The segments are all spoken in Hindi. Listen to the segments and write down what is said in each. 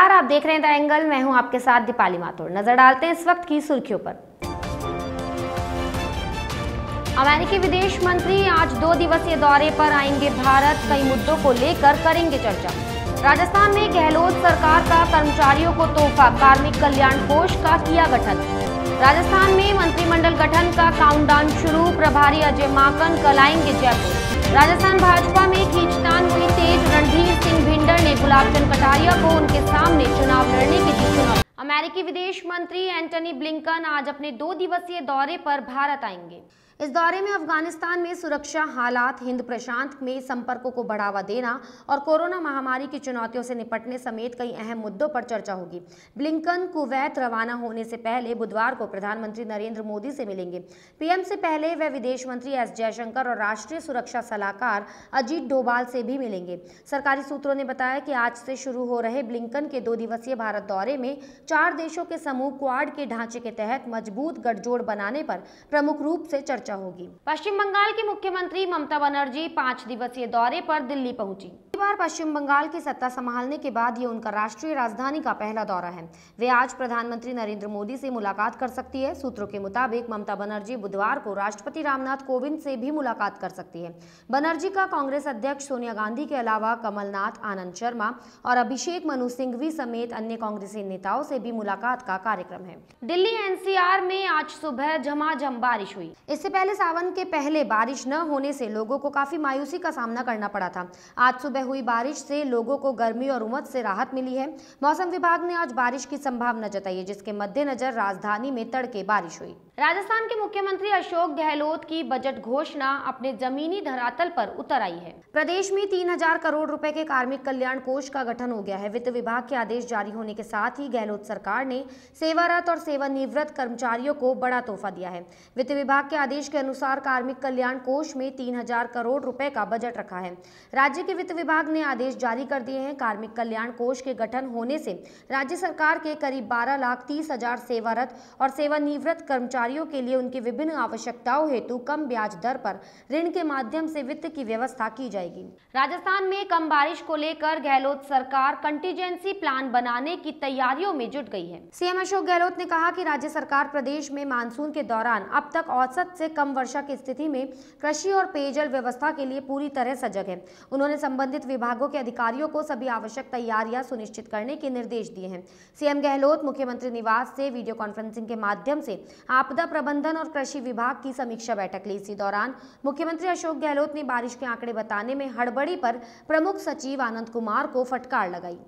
नमस्कार आप देख रहे हैं द एंगल मैं हूं आपके साथ दीपाली माथुर नजर डालते हैं इस वक्त की सुर्खियों पर अमेरिकी विदेश मंत्री आज दो दिवसीय दौरे पर आएंगे भारत कई मुद्दों को लेकर करेंगे चर्चा राजस्थान में गहलोत सरकार का कर्मचारियों को तोहफा कार्मिक कल्याण कोष का किया गठन राजस्थान में मंत्रिमंडल गठन का काउंटडाउन शुरू प्रभारी अजय माकन कल आएंगे जयपुर राजस्थान भाजपा में खींचतान हुई तेज गुलाबचंद कटारिया को उनके सामने चुनाव लड़ने की दी चुनौती अमेरिकी विदेश मंत्री एंटनी ब्लिंकन आज अपने दो दिवसीय दौरे पर भारत आएंगे इस दौरे में अफगानिस्तान में सुरक्षा हालात हिंद प्रशांत में संपर्कों को बढ़ावा देना और कोरोना महामारी की चुनौतियों से निपटने समेत कई अहम मुद्दों पर चर्चा होगी ब्लिंकन कुवैत रवाना होने से पहले बुधवार को प्रधानमंत्री नरेंद्र मोदी से मिलेंगे पीएम से पहले वे विदेश मंत्री एस जयशंकर और राष्ट्रीय सुरक्षा सलाहकार अजीत डोभाल से भी मिलेंगे सरकारी सूत्रों ने बताया कि आज से शुरू हो रहे ब्लिंकन के दो दिवसीय भारत दौरे में चार देशों के समूह क्वाड के ढांचे के तहत मजबूत गठजोड़ बनाने पर प्रमुख रूप से चर्चा चर्चा होगी पश्चिम बंगाल की मुख्यमंत्री ममता बनर्जी पांच दिवसीय दौरे पर दिल्ली पहुंची बार पश्चिम बंगाल की सत्ता संभालने के बाद ये उनका राष्ट्रीय राजधानी का पहला दौरा है वे आज प्रधानमंत्री नरेंद्र मोदी से मुलाकात कर सकती है सूत्रों के मुताबिक ममता बनर्जी बुधवार को राष्ट्रपति रामनाथ कोविंद से भी मुलाकात कर सकती है बनर्जी का कांग्रेस अध्यक्ष सोनिया गांधी के अलावा कमलनाथ आनंद शर्मा और अभिषेक मनु सिंघवी समेत अन्य कांग्रेसी नेताओं से भी मुलाकात का कार्यक्रम है दिल्ली एनसीआर में आज सुबह झमाझम बारिश हुई इससे पहले सावन के पहले बारिश न होने से लोगों को काफी मायूसी का सामना करना पड़ा था आज सुबह हुई बारिश से लोगों को गर्मी और उमस से राहत मिली है मौसम विभाग ने आज बारिश की संभावना जताई है जिसके मद्देनजर राजधानी में तड़के बारिश हुई राजस्थान के मुख्यमंत्री अशोक गहलोत की बजट घोषणा अपने जमीनी धरातल पर उतर आई है प्रदेश में 3000 करोड़ रुपए के कार्मिक कल्याण कोष का गठन हो गया है वित्त विभाग के आदेश जारी होने के साथ ही गहलोत सरकार ने सेवारत और सेवानिवृत्त कर्मचारियों को बड़ा तोहफा दिया है वित्त विभाग के आदेश के अनुसार कार्मिक कल्याण कोष में तीन करोड़ रुपए का बजट रखा है राज्य के वित्त विभाग ने आदेश जारी कर दिए हैं कार्मिक कल्याण कोष के गठन होने से राज्य सरकार के करीब बारह लाख तीस हजार सेवारत और सेवानिवृत्त कर्मचारी व्यापारियों के लिए उनकी विभिन्न आवश्यकताओं हेतु कम ब्याज दर पर ऋण के माध्यम से वित्त की व्यवस्था की जाएगी राजस्थान में कम बारिश को लेकर गहलोत सरकार कंटीजेंसी प्लान बनाने की तैयारियों में जुट गई है सीएम अशोक गहलोत ने कहा की राज्य सरकार प्रदेश में मानसून के दौरान अब तक औसत से कम वर्षा की स्थिति में कृषि और पेयजल व्यवस्था के लिए पूरी तरह सजग है उन्होंने संबंधित विभागों के अधिकारियों को सभी आवश्यक तैयारियां सुनिश्चित करने के निर्देश दिए हैं सीएम गहलोत मुख्यमंत्री निवास से वीडियो कॉन्फ्रेंसिंग के माध्यम से आप आपदा प्रबंधन और कृषि विभाग की समीक्षा बैठक ली इसी दौरान मुख्यमंत्री अशोक गहलोत ने बारिश के आंकड़े बताने में हड़बड़ी पर प्रमुख सचिव आनंद कुमार को फटकार लगाई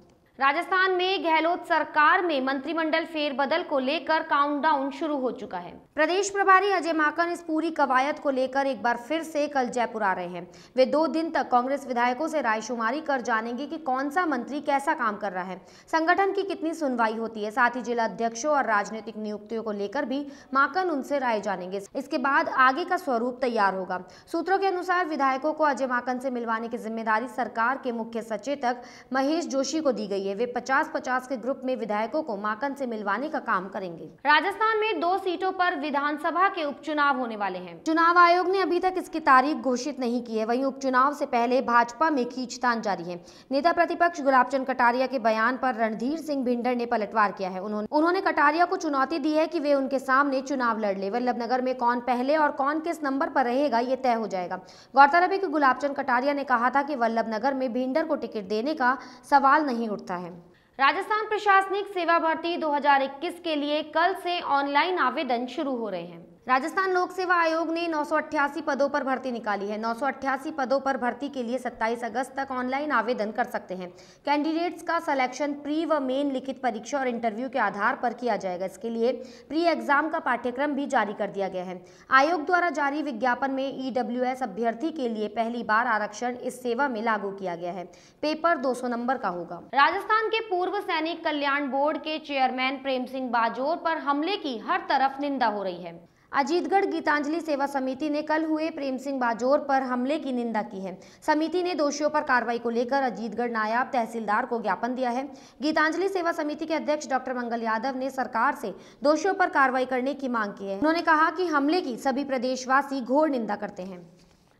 राजस्थान में गहलोत सरकार में मंत्रिमंडल फेरबदल को लेकर काउंटडाउन शुरू हो चुका है प्रदेश प्रभारी अजय माकन इस पूरी कवायद को लेकर एक बार फिर से कल जयपुर आ रहे हैं वे दो दिन तक कांग्रेस विधायकों से रायशुमारी कर जानेंगे कि कौन सा मंत्री कैसा काम कर रहा है संगठन की कितनी सुनवाई होती है साथ ही जिला अध्यक्षों और राजनीतिक नियुक्तियों को लेकर भी माकन उनसे राय जानेंगे इसके बाद आगे का स्वरूप तैयार होगा सूत्रों के अनुसार विधायकों को अजय माकन से मिलवाने की जिम्मेदारी सरकार के मुख्य सचेतक महेश जोशी को दी गई लिए वे 50-50 के ग्रुप में विधायकों को माकन से मिलवाने का काम करेंगे राजस्थान में दो सीटों पर विधानसभा के उपचुनाव होने वाले हैं चुनाव आयोग ने अभी तक इसकी तारीख घोषित नहीं की है वहीं उपचुनाव से पहले भाजपा में खींचतान जारी है नेता प्रतिपक्ष गुलाब कटारिया के बयान आरोप रणधीर सिंह भिंडर ने पलटवार किया है उन्होंने उन्होंने कटारिया को चुनौती दी है की वे उनके सामने चुनाव लड़ ले वल्लभ नगर में कौन पहले और कौन किस नंबर आरोप रहेगा ये तय हो जाएगा गौरतलब है की गुलाब कटारिया ने कहा था की वल्लभ नगर में भिंडर को टिकट देने का सवाल नहीं उठता सकता है राजस्थान प्रशासनिक सेवा भर्ती 2021 के लिए कल से ऑनलाइन आवेदन शुरू हो रहे हैं राजस्थान लोक सेवा आयोग ने 988 पदों पर भर्ती निकाली है 988 पदों पर भर्ती के लिए 27 अगस्त तक ऑनलाइन आवेदन कर सकते हैं कैंडिडेट्स का सिलेक्शन प्री व मेन लिखित परीक्षा और इंटरव्यू के आधार पर किया जाएगा इसके लिए प्री एग्जाम का पाठ्यक्रम भी जारी कर दिया गया है आयोग द्वारा जारी विज्ञापन में ई अभ्यर्थी के लिए पहली बार आरक्षण इस सेवा में लागू किया गया है पेपर दो नंबर का होगा राजस्थान के पूर्व सैनिक कल्याण बोर्ड के चेयरमैन प्रेम सिंह बाजोर पर हमले की हर तरफ निंदा हो रही है अजीतगढ़ गीतांजलि सेवा समिति ने कल हुए प्रेम सिंह बाजोर पर हमले की निंदा की है समिति ने दोषियों पर कार्रवाई को लेकर अजीतगढ़ नायाब तहसीलदार को ज्ञापन दिया है गीतांजलि सेवा समिति के अध्यक्ष डॉक्टर मंगल यादव ने सरकार से दोषियों पर कार्रवाई करने की मांग की है उन्होंने कहा कि हमले की सभी प्रदेशवासी घोर निंदा करते हैं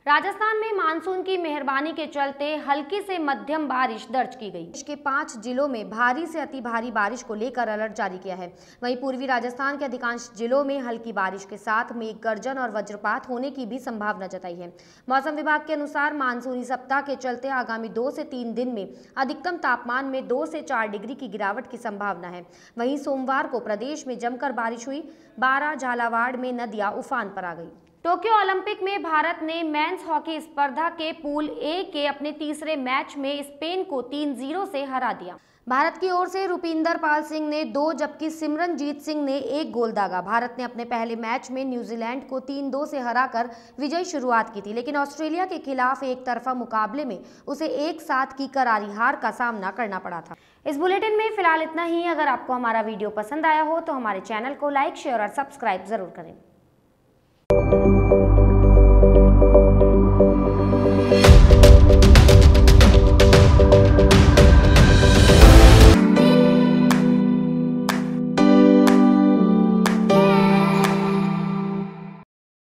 राजस्थान में मानसून की मेहरबानी के चलते हल्की से मध्यम बारिश दर्ज की गई देश के पांच जिलों में भारी से अति भारी बारिश को लेकर अलर्ट जारी किया है वहीं पूर्वी राजस्थान के अधिकांश जिलों में हल्की बारिश के साथ मेघ गर्जन और वज्रपात होने की भी संभावना जताई है मौसम विभाग के अनुसार मानसूनी सप्ताह के चलते आगामी दो से तीन दिन में अधिकतम तापमान में दो से चार डिग्री की गिरावट की संभावना है वहीं सोमवार को प्रदेश में जमकर बारिश हुई बारह झालावाड़ में नदियां उफान पर आ गई टोक्यो ओलंपिक में भारत ने मेंस हॉकी स्पर्धा के पूल ए के अपने तीसरे मैच में स्पेन को तीन जीरो से हरा दिया भारत की ओर से रुपिंदर पाल सिंह ने दो जबकि सिमरनजीत सिंह ने एक गोल दागा भारत ने अपने पहले मैच में न्यूजीलैंड को तीन दो से हराकर विजयी शुरुआत की थी लेकिन ऑस्ट्रेलिया के खिलाफ एक तरफा मुकाबले में उसे एक साथ की करारी हार का सामना करना पड़ा था इस बुलेटिन में फिलहाल इतना ही अगर आपको हमारा वीडियो पसंद आया हो तो हमारे चैनल को लाइक शेयर और सब्सक्राइब जरूर करें